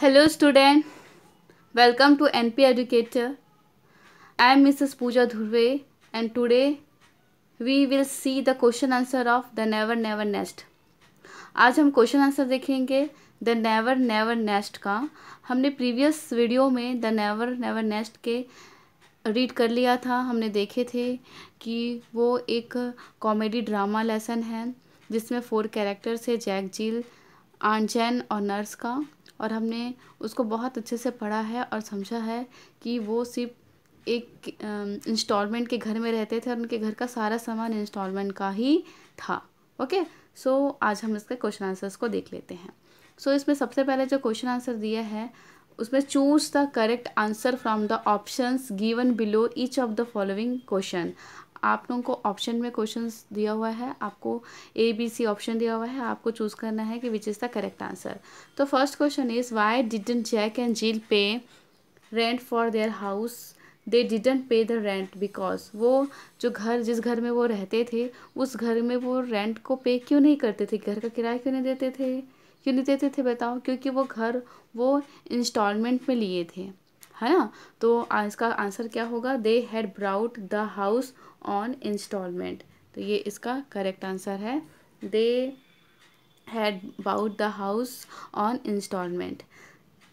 Hello student welcome to N P educator I am Mrs Pooja Dhurve and today we will see the question answer of the never never nest आज हम question answer देखेंगे the never never nest का हमने previous video में the never never nest के read कर लिया था हमने देखे थे कि वो एक कॉमेडी ड्रामा लेसन है जिसमें फोर कैरेक्टर्स है जैक जील आंजैन और नर्स का और हमने उसको बहुत अच्छे से पढ़ा है और समझा है कि वो सिर्फ एक इंस्टॉलमेंट के घर में रहते थे और उनके घर का सारा सामान इंस्टॉलमेंट का ही था ओके सो so, आज हम इसके क्वेश्चन आंसर्स को देख लेते हैं सो so, इसमें सबसे पहले जो क्वेश्चन आंसर दिया है उसमें choose the correct answer from the options given below each of the following question आप लोगों को ऑप्शन में क्वेश्चंस दिया हुआ है आपको ए बी सी ऑप्शन दिया हुआ है आपको चूज़ करना है कि which is the correct answer तो first question is why didn't Jack and Jill pay rent for their house they didn't pay the rent because वो जो घर जिस घर में वो रहते थे उस घर में वो रेंट को पे क्यों नहीं करते थे घर का किराया क्यों नहीं देते थे क्यों नहीं देते थे बताओ क्योंकि वो घर वो इंस्टॉलमेंट में लिए थे है ना तो इसका आंसर क्या होगा they had brought the house on instalment तो ये इसका करेक्ट आंसर है they had bought the house on instalment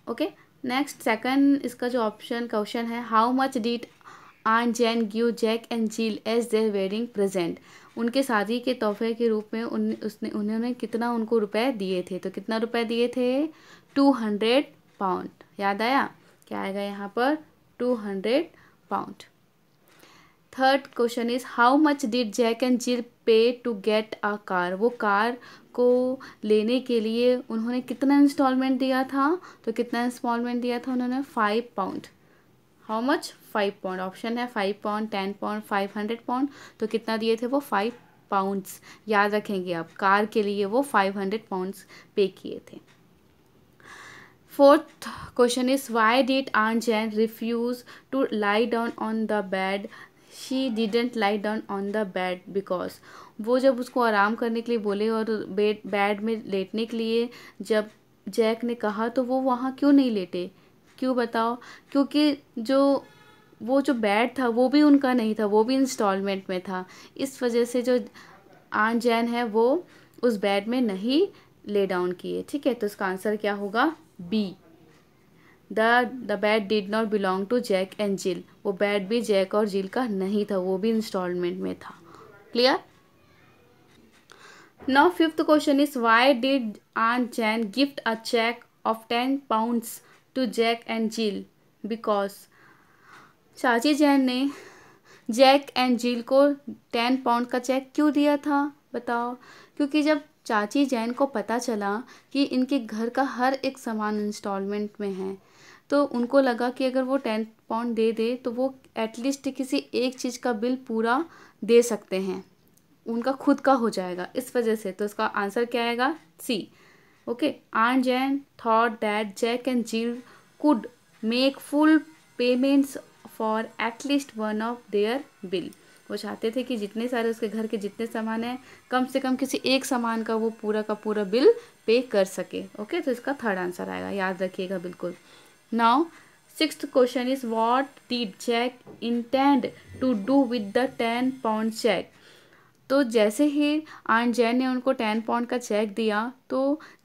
okay next second इसका जो ऑप्शन क्वेश्चन है how much did Aunt Jane give Jack and Jill as their wedding present उनके शादी के तोहफे के रूप में उन उसने उन्होंने कितना उनको रुपए दिए थे तो कितना रुपए दिए थे टू हंड्रेड पाउंड याद आया क्या आएगा यहाँ पर two hundred pound third question is how much did Jack and Jill pay to get a car वो कार को लेने के लिए उन्होंने कितना इंस्टॉलमेंट दिया था तो कितना इंस्टॉलमेंट दिया था उन्होंने five pound how much five pound option है five pound ten pound five hundred pound तो कितना दिए थे वो फाइव पाउंड्स याद रखेंगे आप कार के लिए वो फाइव हंड्रेड पाउंड पे किए थे fourth question is why did Aunt Jane refuse to lie down on the bed she didn't lie down on the bed because वो जब उसको आराम करने के लिए बोले और बेड बेड में लेटने के लिए जब जैक ने कहा तो वो वहाँ क्यों नहीं लेटे क्यों बताओ क्योंकि जो वो जो बेड था वो भी उनका नहीं था वो भी इंस्टॉलमेंट में था इस वजह से जो आन जैन है वो उस बेड में नहीं ले डाउन किए ठीक है तो इसका आंसर क्या होगा B the the bed did not belong to Jack and Jill वो बैट भी जैक और जील का नहीं था वो भी इंस्टॉलमेंट में था clear now fifth question is why did Aunt Jane gift a cheque of ten pounds to Jack and Jill because चाची जैन ने जैक एंड जील को टेन पाउंड का चेक क्यों दिया था बताओ क्योंकि जब चाची जैन को पता चला कि इनके घर का हर एक सामान इंस्टॉलमेंट में है तो उनको लगा कि अगर वो टेन पाउंड दे दे तो वो एटलीस्ट किसी एक चीज़ का बिल पूरा दे सकते हैं उनका खुद का हो जाएगा इस वजह से तो इसका आंसर क्या आएगा C okay Aunt Jane thought that Jack and Jill could make full payments for at least one of their bill वो चाहते थे कि जितने सारे उसके घर के जितने सामान हैं कम से कम किसी एक सामान का वो पूरा का पूरा बिल पे कर सके ओके okay? तो इसका थर्ड आंसर आएगा याद रखिएगा बिल्कुल now sixth question is what did jack intend to do with the ten pound check तो जैसे ही आंट जैन ने उनको टेन पाउंड का चेक दिया तो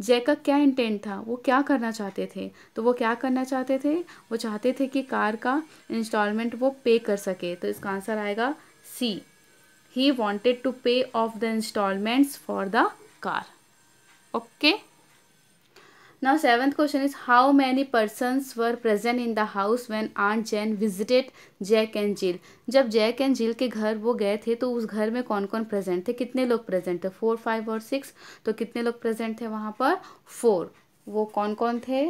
जैक का क्या इंटेंट था वो क्या करना चाहते थे तो वो क्या करना चाहते थे वो चाहते थे कि कार का इंस्टॉलमेंट वो पे कर सके तो इसका आंसर आएगा C he wanted to pay off the instalments for the car okay Now seventh question is how many persons were present in the house when Aunt Jane visited Jack and Jill? जब Jack and Jill के घर वो गए थे तो उस घर में कौन कौन प्रेजेंट थे कितने लोग प्रेजेंट थे फोर फाइव और सिक्स तो कितने लोग प्रेजेंट थे वहाँ पर फोर वो कौन कौन थे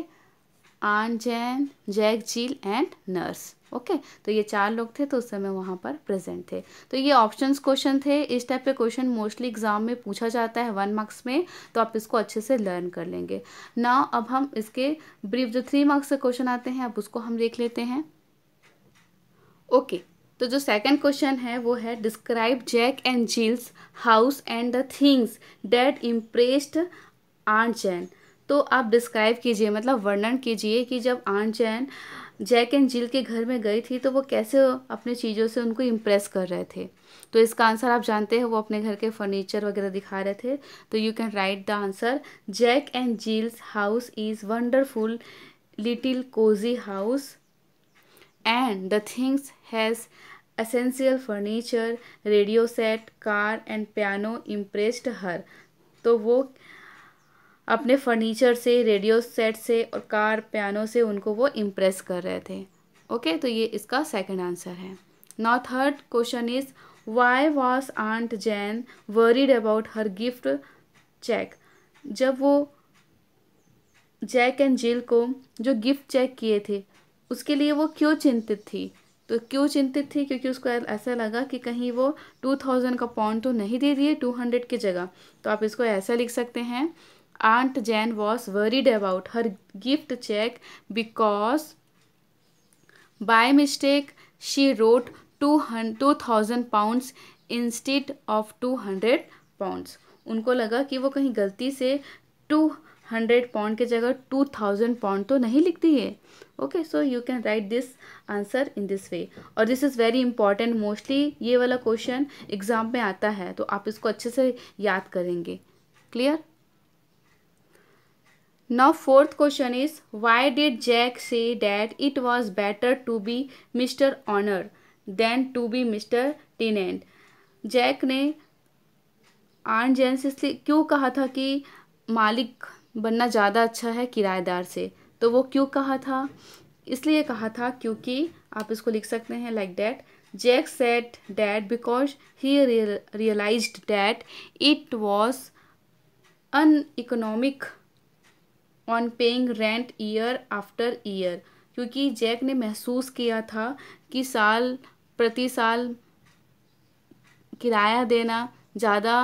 Aunt Jane Jack Jill and nurse okay okay, तो ये चार लोग थे तो उस समय वहाँ पर प्रेजेंट थे तो ये ऑप्शंस क्वेश्चन थे इस टाइप के क्वेश्चन मोस्टली एग्जाम में पूछा जाता है वन मार्क्स में तो आप इसको अच्छे से लर्न कर लेंगे ना अब हम इसके ब्रीफ जो थ्री मार्क्स के क्वेश्चन आते हैं अब उसको हम देख लेते हैं ओके okay, तो जो सेकंड क्वेश्चन है वो है describe Jack and Jill's house and the things that impressed Aunt Jane तो आप डिस्क्राइब कीजिए मतलब वर्णन कीजिए कि जब aunt Jain Jack and Jill के घर में गई थी तो वो कैसे अपने चीज़ों से उनको इम्प्रेस कर रहे थे तो इसका आंसर आप जानते हैं वो अपने घर के फर्नीचर वगैरह दिखा रहे थे तो you can write the answer Jack and Jill's house is wonderful little cosy house and the things has essential furniture radio set car and piano impressed her तो वो अपने फर्नीचर से रेडियो सेट से और कार पियानो से उनको वो impress कर रहे थे ओके तो ये इसका सेकंड आंसर है now third question is why was Aunt Jane worried about her gift cheque जब वो जैक एंड जिल को जो गिफ्ट चेक किए थे उसके लिए वो क्यों चिंतित थी तो क्यों चिंतित थी क्योंकि उसको ऐसा लगा कि कहीं वो टू थाउजेंड का पॉइंट तो नहीं दे दिए टू हंड्रेड की जगह तो आप इसको ऐसा लिख सकते हैं Aunt Jane was Aunt Jane was worried about her gift check because by mistake two thousand 2000 pounds of two hundred pounds उनको लगा कि वो कहीं गलती से टू हंड्रेड पाउंड की जगह टू थाउजेंड पाउंड तो नहीं लिखती है okay so you can write this answer in this way और this is very important mostly ये वाला क्वेश्चन एग्ज़ाम में आता है तो आप इसको अच्छे से याद करेंगे clear Now fourth question is why did Jack say that it was better to be Mr. Honor than to be Mr. Tenant? Jack ने आर्न जैन से क्यों कहा था कि मालिक बनना ज़्यादा अच्छा है किराएदार से तो वो क्यों कहा था इसलिए कहा था क्योंकि आप इसको लिख सकते हैं like that Jack said that because he realize that it was uneconomic on paying rent year after year क्योंकि जैक ने महसूस किया था कि साल प्रति साल किराया देना ज़्यादा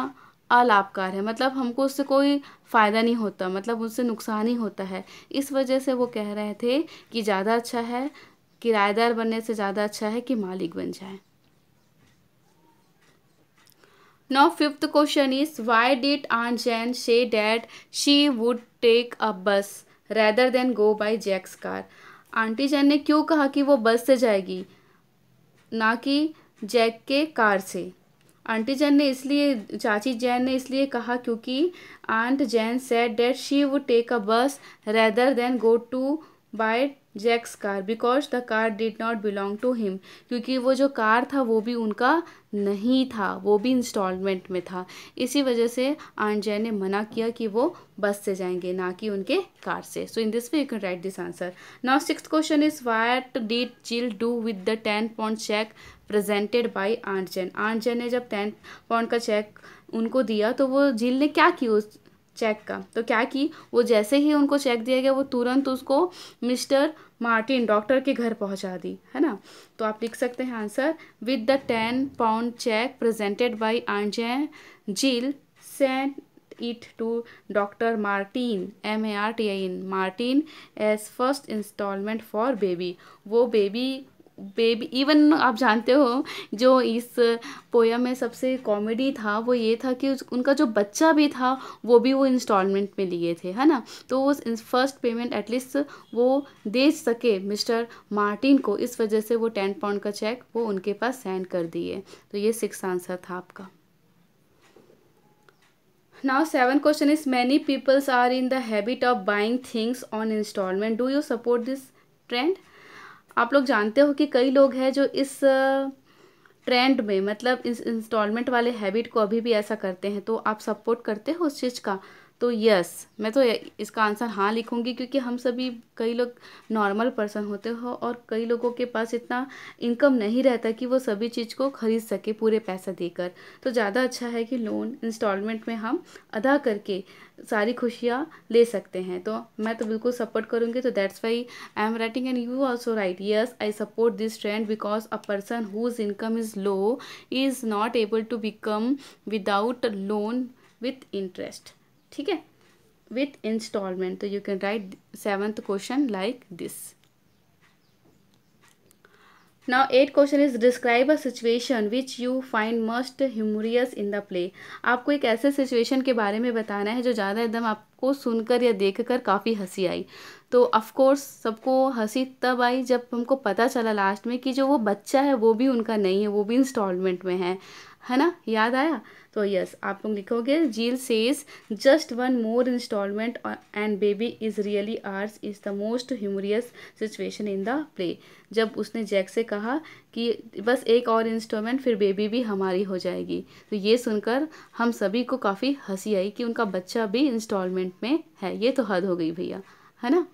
अलाभकार है मतलब हमको उससे कोई फ़ायदा नहीं होता मतलब उससे नुकसान ही होता है इस वजह से वो कह रहे थे कि ज़्यादा अच्छा है किराएदार बनने से ज़्यादा अच्छा है कि मालिक बन जाए now fifth question is why did Aunt Jane say that she would take a bus rather than go by Jack's car aunty Jane ने क्यों कहा कि वो बस से जाएगी ना कि जैक के कार से आंटी जैन ने इसलिए चाची जैन ने इसलिए कहा क्योंकि Aunt Jane said that she would take a bus rather than go to by Jack's car because the car did not belong to him क्योंकि वो जो कार था वो भी उनका नहीं था वो भी इंस्टॉलमेंट में था इसी वजह से आंट जय ने मना किया कि वो बस से जाएंगे ना कि उनके कार से so in this way you can write this answer now six question is what did Jill do with the ten pound cheque presented by Aunt Jane Aunt Jane ने जब टेन पॉइंट का check उनको दिया तो वो जिल ने क्या किया उस चेक का तो क्या कि वो जैसे ही उनको चेक दिया गया वो तुरंत उसको मिस्टर मार्टिन डॉक्टर के घर पहुंचा दी है ना तो आप लिख सकते हैं answer with the ten pound cheque presented by Aunt Jane Jill sent it to doctor Martin M A R T I N Martin as first instalment for baby वो बेबी बेबी इवन आप जानते हो जो इस पोया में सबसे कॉमेडी था वो ये था कि उनका जो बच्चा भी था वो भी वो इंस्टॉलमेंट में लिए थे है ना तो उस फर्स्ट पेमेंट एटलीस्ट वो दे सके मिस्टर मार्टिन को इस वजह से वो टेन पाउंड का चेक वो उनके पास सेंड कर दिए तो ये सिक्स आंसर था आपका now seven question is many peoples are in the habit of buying things on instalment do you support this trend आप लोग जानते हो कि कई लोग हैं जो इस ट्रेंड में मतलब इस इंस्टॉलमेंट वाले हैबिट को अभी भी ऐसा करते हैं तो आप सपोर्ट करते हो उस चीज़ का तो यस मैं तो इसका आंसर हाँ लिखूँगी क्योंकि हम सभी कई लोग नॉर्मल पर्सन होते हो और कई लोगों के पास इतना इनकम नहीं रहता कि वो सभी चीज़ को ख़रीद सके पूरे पैसा देकर तो ज़्यादा अच्छा है कि लोन इंस्टॉलमेंट में हम अदा करके सारी खुशियाँ ले सकते हैं तो मैं तो बिल्कुल सपोर्ट करूँगी तो that's why I am writing and you also write yes I support this trend because a person whose income is low is not able to become without loan with interest ठीक है with instalment तो you can write seventh question like this now eight question is describe a situation which you find most humorous in the play आपको एक ऐसे situation के बारे में बताना है जो ज़्यादा एकदम आपको सुनकर या देख कर काफ़ी हंसी आई तो ऑफकोर्स सबको हंसी तब आई जब हमको पता चला लास्ट में कि जो वो बच्चा है वो भी उनका नहीं है वो भी इंस्टॉलमेंट में है है ना याद आया तो यस आप लोग लिखोगे Jill says just one more instalment and baby is really ours is the most humorous situation in the play जब उसने जैक से कहा कि बस एक और इंस्टॉलमेंट फिर बेबी भी हमारी हो जाएगी तो ये सुनकर हम सभी को काफ़ी हंसी आई कि उनका बच्चा भी इंस्टॉलमेंट में है ये तो हद हो गई भैया है ना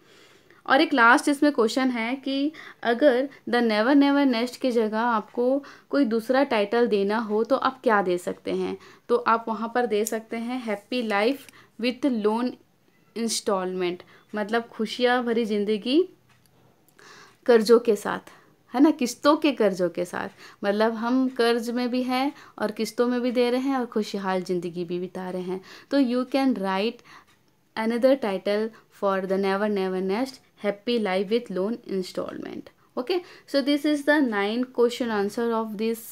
और एक लास्ट इसमें क्वेश्चन है कि अगर द नेवर नेवर नेस्ट की जगह आपको कोई दूसरा टाइटल देना हो तो आप क्या दे सकते हैं तो आप वहाँ पर दे सकते हैं happy life with loan instalment मतलब खुशियाँ भरी ज़िंदगी कर्जों के साथ है ना किस्तों के कर्जों के साथ मतलब हम कर्ज में भी हैं और किस्तों में भी दे रहे हैं और खुशहाल ज़िंदगी भी बिता रहे हैं तो you can write another title for the never never nest happy life with loan instalment okay so this is the nine question answer of this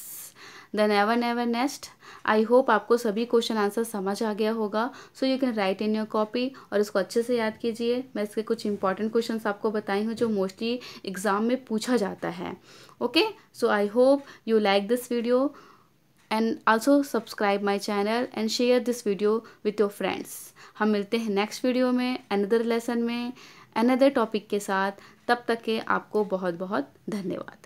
the never never nest I hope आपको सभी question answer समझ आ गया होगा so you can write in your copy और इसको अच्छे से याद कीजिए मैं इसके कुछ इंपॉर्टेंट क्वेश्चन आपको बताई हूँ जो मोस्टली एग्ज़ाम में पूछा जाता है okay so I hope you like this video and also subscribe my channel and share this video with your friends हम मिलते हैं नेक्स्ट वीडियो में अनदर लेसन में अनदर टॉपिक के साथ तब तक के आपको बहुत बहुत धन्यवाद